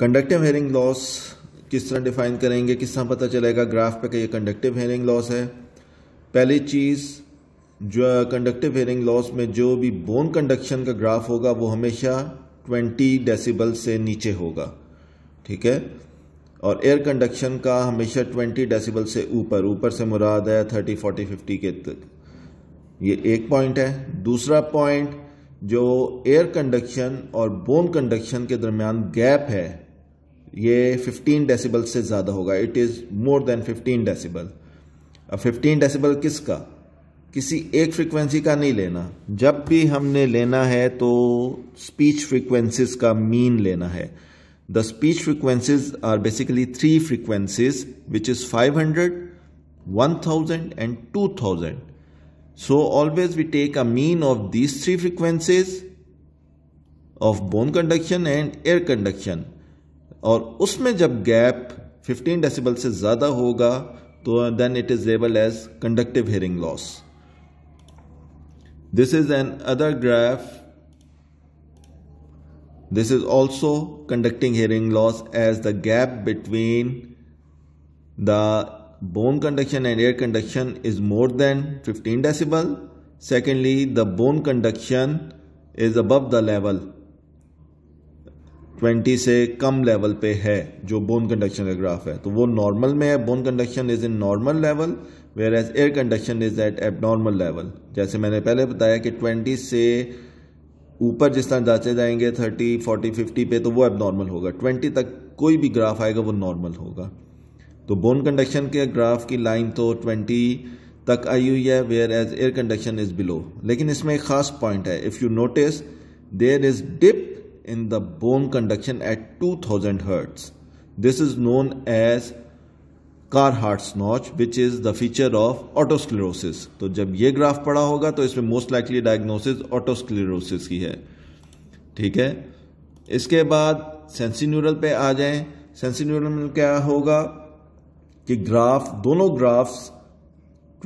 Conductive hearing loss किस तरह define करेंगे किस तरह पता चलेगा ग्राफ पे कि ये कंडक्टिव हेयरिंग लॉस है पहली चीज़ जो कंडक्टिव हेयरिंग लॉस में जो भी बोन कंडक्शन का ग्राफ होगा वो हमेशा 20 डेसिबल से नीचे होगा ठीक है और एयर कंडक्शन का हमेशा 20 डेसिबल से ऊपर ऊपर से मुराद है 30 40 50 के तक ये एक पॉइंट है दूसरा पॉइंट जो एयर कंडक्शन और बोन कंडक्शन के दरमियान गैप है ये 15 डेसिबल से ज़्यादा होगा it is more than 15 decibel अब 15 डेसिबल किसका किसी एक फ्रीक्वेंसी का नहीं लेना जब भी हमने लेना है तो स्पीच फ्रीक्वेंसीज का मीन लेना है the speech frequencies are basically three frequencies which is 500, 1000 and 2000. So always we take a mean of these three frequencies of bone conduction and air conduction. और उसमें जब गैप 15 डेसिबल से ज्यादा होगा तो then it is label as conductive hearing loss this is another graph this is also conducting hearing loss as the gap between the bone conduction and air conduction is more than fifteen decibel secondly the bone conduction is above the level 20 से कम level पे है जो bone conduction का graph है तो वो normal में है bone conduction is in normal level whereas air conduction is at abnormal level जैसे मैंने पहले बताया कि 20 से ऊपर जिस तरह जाते जाएंगे 30, 40, 50 पे तो वो एबनॉर्मल होगा 20 तक कोई भी ग्राफ आएगा वो नॉर्मल होगा तो बोन कंडक्शन के ग्राफ की लाइन तो ट्वेंटी तक आई हुई है whereas air conduction is below लेकिन इसमें एक खास पॉइंट है if you notice there is dip in the bone conduction at 2000 Hz. This is known as Carhartt's notch which is the feature of autosclerosis. तो जब ये graph पढ़ा होगा तो इसमें मोस्ट लाइकली डायग्नोसिस ऑटोस्क्लेरोसिस की है ठीक है इसके बाद सेंसिन्यूरल पे आ जाएं सेंसिन्यूरल में क्या होगा कि ग्राफ दोनों ग्राफ्स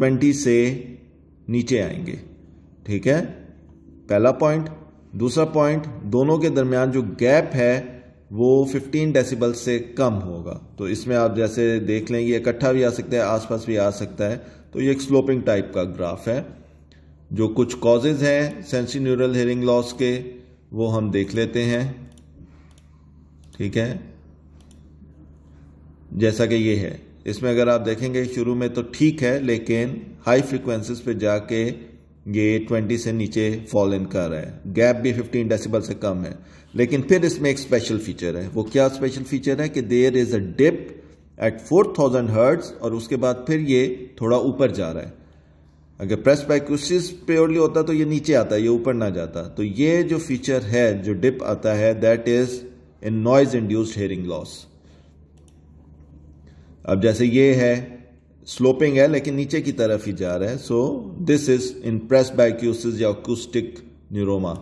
20 से नीचे आएंगे ठीक है पहला पॉइंट दूसरा पॉइंट दोनों के दरमियान जो गैप है वो 15 डेसिबल से कम होगा तो इसमें आप जैसे देख लें ये इकट्ठा भी आ सकता है आसपास भी आ सकता है तो ये एक स्लोपिंग टाइप का ग्राफ है जो कुछ कॉजेज हैं सेंसी न्यूरल हेयरिंग लॉस के वो हम देख लेते हैं ठीक है जैसा कि ये है इसमें अगर आप देखेंगे शुरू में तो ठीक है लेकिन हाई फ्रिक्वेंसीज पे जाके ये 20 से नीचे फॉल इन कर रहा है गैप भी 15 डेसिबल से कम है लेकिन फिर इसमें एक स्पेशल फीचर है वो क्या स्पेशल फीचर है कि there is a dip at 4000 thousand hertz और उसके बाद फिर ये थोड़ा ऊपर जा रहा है अगर प्रेस पैक उस चीज प्योरली होता तो ये नीचे आता ये ऊपर ना जाता तो ये जो फीचर है जो डिप आता है that is in noise induced hearing loss अब जैसे ये है स्लोपिंग है लेकिन नीचे की तरफ ही जा रहा है सो This is in presbycusis या acoustic neuroma.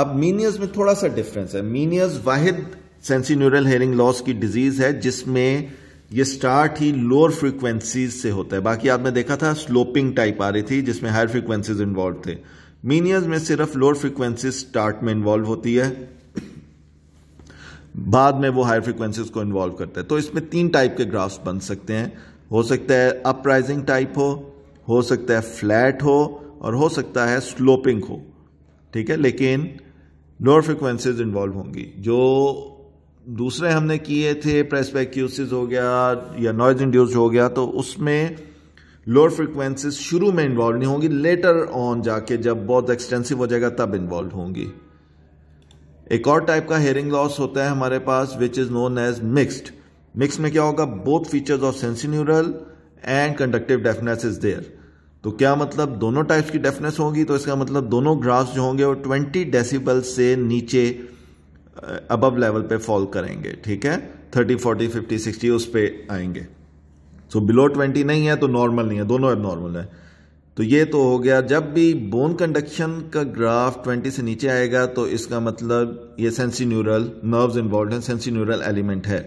अब मीनियस में थोड़ा सा डिफरेंस है मीनियस वाहिद सेंसी न्यूरल हेयरिंग लॉस की डिजीज है जिसमें ये स्टार्ट ही लोअर फ्रीक्वेंसीज से होता है बाकी आपने देखा था स्लोपिंग टाइप आ रही थी जिसमें हायर फ्रीक्वेंसीज इन्वॉल्व थे मीनियस में सिर्फ लोअर फ्रीक्वेंसीज स्टार्ट में इन्वॉल्व होती है बाद में वो हायर फ्रीक्वेंसीज को इन्वॉल्व करता है तो इसमें तीन टाइप के ग्राफ्स बन सकते हैं हो सकता है अपराइजिंग टाइप हो हो सकता है फ्लैट हो और हो सकता है स्लोपिंग हो ठीक है लेकिन लोअर फ्रिक्वेंसीज इन्वॉल्व होंगी जो दूसरे हमने किए थे प्रेस वैक्यूसिस हो गया या नॉइज इंड्यूस हो गया तो उसमें लोअर फ्रिक्वेंसीज शुरू में इन्वॉल्व नहीं होंगी लेटर ऑन जाके जब बहुत एक्सटेंसिव हो जाएगा तब इन्वॉल्व होंगी एक और टाइप का हेयरिंग लॉस होता है हमारे पास which is known as mixed mix में क्या होगा both features of sensorineural and conductive deafness is there तो क्या मतलब दोनों टाइप्स की डेफनेस होगी तो इसका मतलब दोनों ग्राफ्स जो होंगे वो 20 डेसिबल से नीचे अबव uh, लेवल पे फॉल करेंगे ठीक है 30, 40, 50, 60 उस पर आएंगे सो बिलो 20 नहीं है तो नॉर्मल नहीं है दोनों अब नॉर्मल है तो ये तो हो गया जब भी बोन कंडक्शन का ग्राफ 20 से नीचे आएगा तो इसका मतलब ये सेंसी न्यूरल नर्व्स इन्वॉल्व हैं सेंसी न्यूरल एलिमेंट है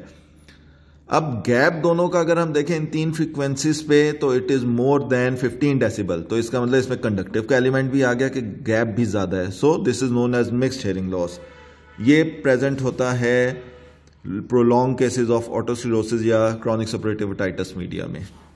अब गैप दोनों का अगर हम देखें इन तीन फ्रीक्वेंसीज पे तो it is more than 15 decibel तो इसका मतलब इसमें कंडक्टिव का एलिमेंट भी आ गया कि गैप भी ज्यादा है so this is known as mix hearing loss ये प्रेजेंट होता है प्रोलॉन्ग केसेस ऑफ ऑटोसिलोसिस या क्रॉनिक सपरेटिव टाइटस मीडिया में